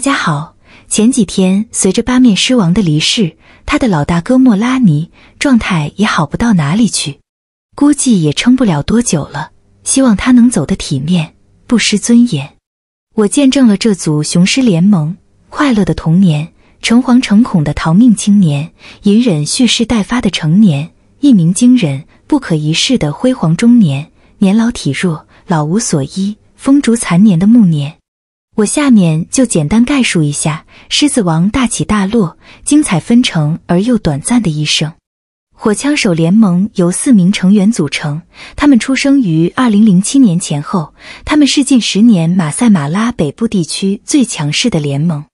大家好，前几天随着八面狮王的离世，他的老大哥莫拉尼状态也好不到哪里去，估计也撑不了多久了。希望他能走得体面，不失尊严。我见证了这组雄狮联盟：快乐的童年，诚惶诚恐的逃命青年，隐忍蓄势待发的成年，一鸣惊人不可一世的辉煌中年，年老体弱老无所依风烛残年的暮年。我下面就简单概述一下狮子王大起大落、精彩纷呈而又短暂的一生。火枪手联盟由四名成员组成，他们出生于二零零七年前后，他们是近十年马赛马拉北部地区最强势的联盟。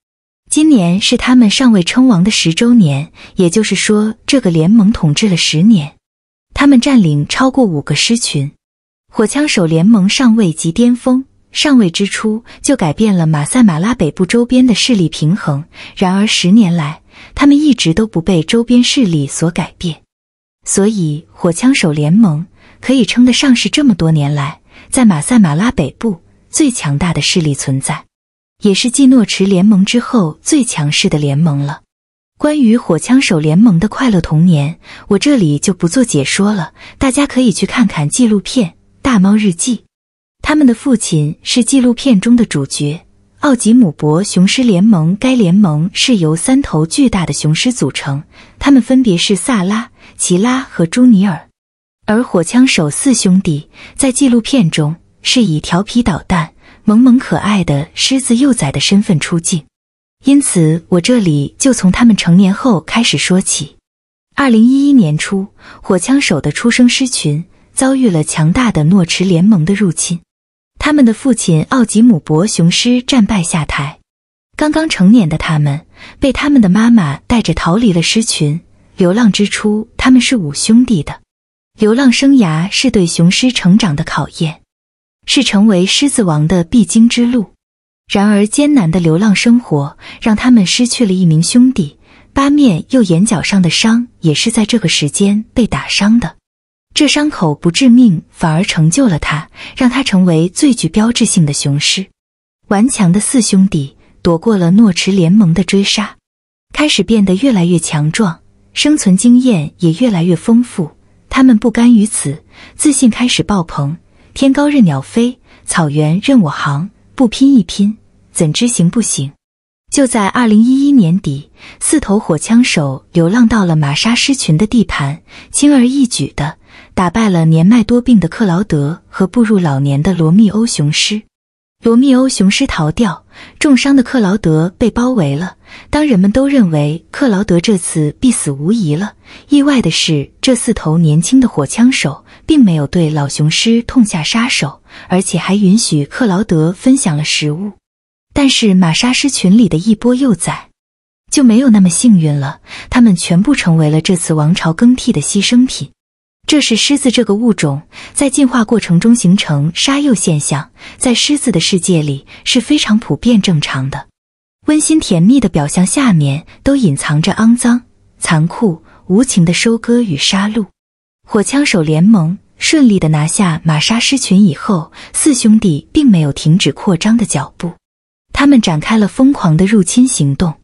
今年是他们尚未称王的十周年，也就是说，这个联盟统治了十年。他们占领超过五个狮群，火枪手联盟上位及巅峰。上位之初就改变了马赛马拉北部周边的势力平衡。然而，十年来他们一直都不被周边势力所改变，所以火枪手联盟可以称得上是这么多年来在马赛马拉北部最强大的势力存在，也是季诺池联盟之后最强势的联盟了。关于火枪手联盟的快乐童年，我这里就不做解说了，大家可以去看看纪录片《大猫日记》。他们的父亲是纪录片中的主角——奥吉姆博雄狮联盟。该联盟是由三头巨大的雄狮组成，他们分别是萨拉、齐拉和朱尼尔。而火枪手四兄弟在纪录片中是以调皮捣蛋、萌萌可爱的狮子幼崽的身份出镜，因此我这里就从他们成年后开始说起。二零一一年初，火枪手的出生狮群遭遇了强大的诺池联盟的入侵。他们的父亲奥吉姆伯雄狮战败下台，刚刚成年的他们被他们的妈妈带着逃离了狮群。流浪之初，他们是五兄弟的。流浪生涯是对雄狮成长的考验，是成为狮子王的必经之路。然而，艰难的流浪生活让他们失去了一名兄弟。八面又眼角上的伤也是在这个时间被打伤的。这伤口不致命，反而成就了他，让他成为最具标志性的雄狮。顽强的四兄弟躲过了诺池联盟的追杀，开始变得越来越强壮，生存经验也越来越丰富。他们不甘于此，自信开始爆棚。天高任鸟飞，草原任我行。不拼一拼，怎知行不行？就在二零一一年底，四头火枪手流浪到了玛莎狮群的地盘，轻而易举的。打败了年迈多病的克劳德和步入老年的罗密欧雄狮，罗密欧雄狮逃掉，重伤的克劳德被包围了。当人们都认为克劳德这次必死无疑了，意外的是，这四头年轻的火枪手并没有对老雄狮痛下杀手，而且还允许克劳德分享了食物。但是马杀狮群里的一波幼崽就没有那么幸运了，他们全部成为了这次王朝更替的牺牲品。这是狮子这个物种在进化过程中形成杀幼现象，在狮子的世界里是非常普遍正常的。温馨甜蜜的表象下面，都隐藏着肮脏、残酷、无情的收割与杀戮。火枪手联盟顺利的拿下玛莎狮群以后，四兄弟并没有停止扩张的脚步，他们展开了疯狂的入侵行动。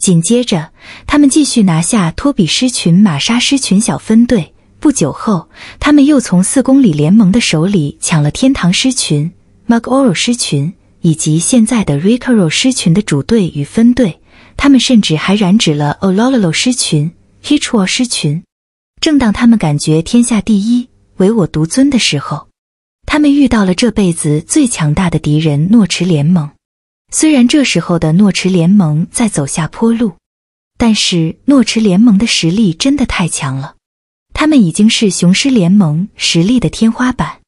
紧接着，他们继续拿下托比狮群、玛莎狮群小分队。不久后，他们又从四公里联盟的手里抢了天堂狮群、Magoro 狮群以及现在的 r i k a r o 狮群的主队与分队。他们甚至还染指了 Olololo 狮群、Hichoal 狮群。正当他们感觉天下第一、唯我独尊的时候，他们遇到了这辈子最强大的敌人——诺池联盟。虽然这时候的诺池联盟在走下坡路，但是诺池联盟的实力真的太强了。他们已经是雄狮联盟实力的天花板，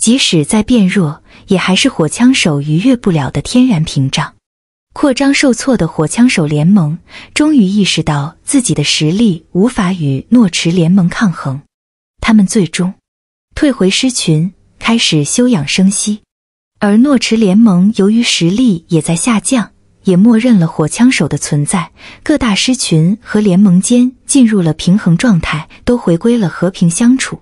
即使再变弱，也还是火枪手逾越不了的天然屏障。扩张受挫的火枪手联盟终于意识到自己的实力无法与诺池联盟抗衡，他们最终退回狮群，开始休养生息。而诺池联盟由于实力也在下降。也默认了火枪手的存在，各大狮群和联盟间进入了平衡状态，都回归了和平相处。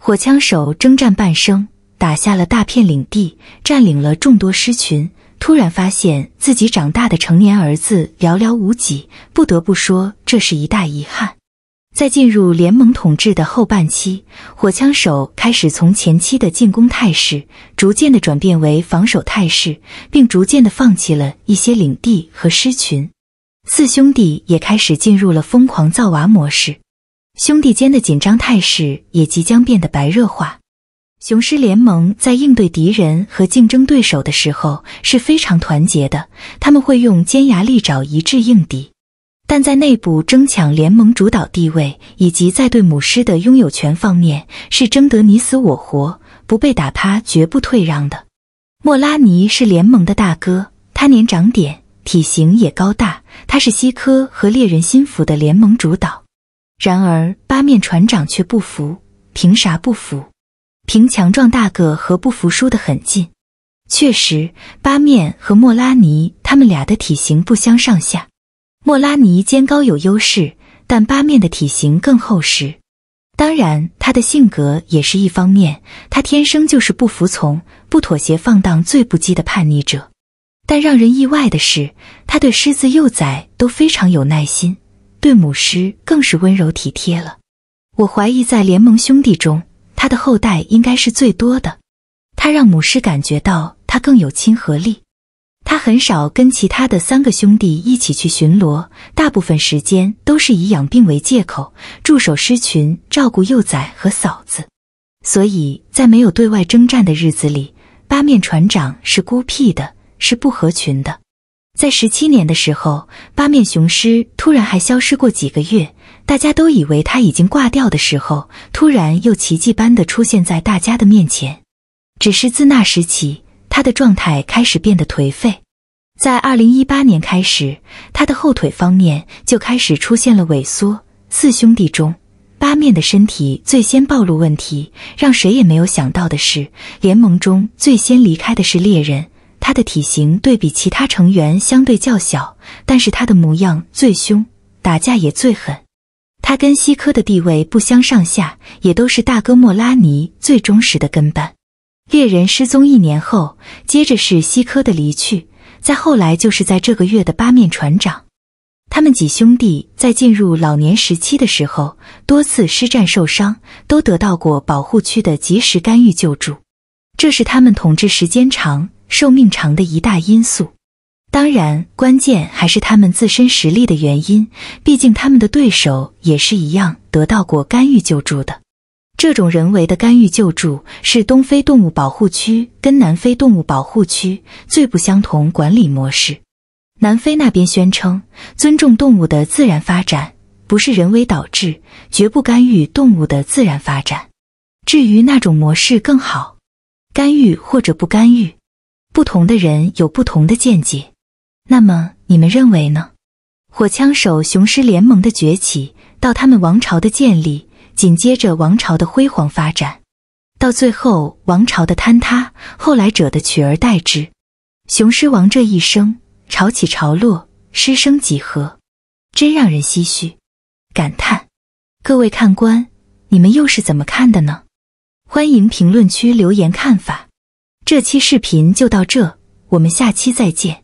火枪手征战半生，打下了大片领地，占领了众多狮群，突然发现自己长大的成年儿子寥寥无几，不得不说，这是一大遗憾。在进入联盟统治的后半期，火枪手开始从前期的进攻态势，逐渐的转变为防守态势，并逐渐的放弃了一些领地和狮群。四兄弟也开始进入了疯狂造娃模式，兄弟间的紧张态势也即将变得白热化。雄狮联盟在应对敌人和竞争对手的时候是非常团结的，他们会用尖牙利爪一致应敌。但在内部争抢联盟主导地位，以及在对母狮的拥有权方面，是争得你死我活，不被打趴绝不退让的。莫拉尼是联盟的大哥，他年长点，体型也高大，他是西科和猎人心腹的联盟主导。然而，八面船长却不服，凭啥不服？凭强壮大个和不服输的狠劲。确实，八面和莫拉尼他们俩的体型不相上下。莫拉尼肩高有优势，但八面的体型更厚实。当然，他的性格也是一方面，他天生就是不服从、不妥协、放荡、最不羁的叛逆者。但让人意外的是，他对狮子幼崽都非常有耐心，对母狮更是温柔体贴了。我怀疑，在联盟兄弟中，他的后代应该是最多的。他让母狮感觉到他更有亲和力。他很少跟其他的三个兄弟一起去巡逻，大部分时间都是以养病为借口驻守狮群，照顾幼崽和嫂子。所以在没有对外征战的日子里，八面船长是孤僻的，是不合群的。在十七年的时候，八面雄狮突然还消失过几个月，大家都以为他已经挂掉的时候，突然又奇迹般的出现在大家的面前。只是自那时起，他的状态开始变得颓废。在二零一八年开始，他的后腿方面就开始出现了萎缩。四兄弟中，八面的身体最先暴露问题。让谁也没有想到的是，联盟中最先离开的是猎人。他的体型对比其他成员相对较小，但是他的模样最凶，打架也最狠。他跟西科的地位不相上下，也都是大哥莫拉尼最忠实的跟班。猎人失踪一年后，接着是西科的离去。再后来就是在这个月的八面船长，他们几兄弟在进入老年时期的时候，多次施战受伤，都得到过保护区的及时干预救助，这是他们统治时间长、寿命长的一大因素。当然，关键还是他们自身实力的原因，毕竟他们的对手也是一样得到过干预救助的。这种人为的干预救助是东非动物保护区跟南非动物保护区最不相同管理模式。南非那边宣称尊重动物的自然发展，不是人为导致，绝不干预动物的自然发展。至于那种模式更好，干预或者不干预，不同的人有不同的见解。那么你们认为呢？火枪手雄狮联盟的崛起到他们王朝的建立。紧接着王朝的辉煌发展，到最后王朝的坍塌，后来者的取而代之，雄狮王这一生潮起潮落，失声几何，真让人唏嘘、感叹。各位看官，你们又是怎么看的呢？欢迎评论区留言看法。这期视频就到这，我们下期再见。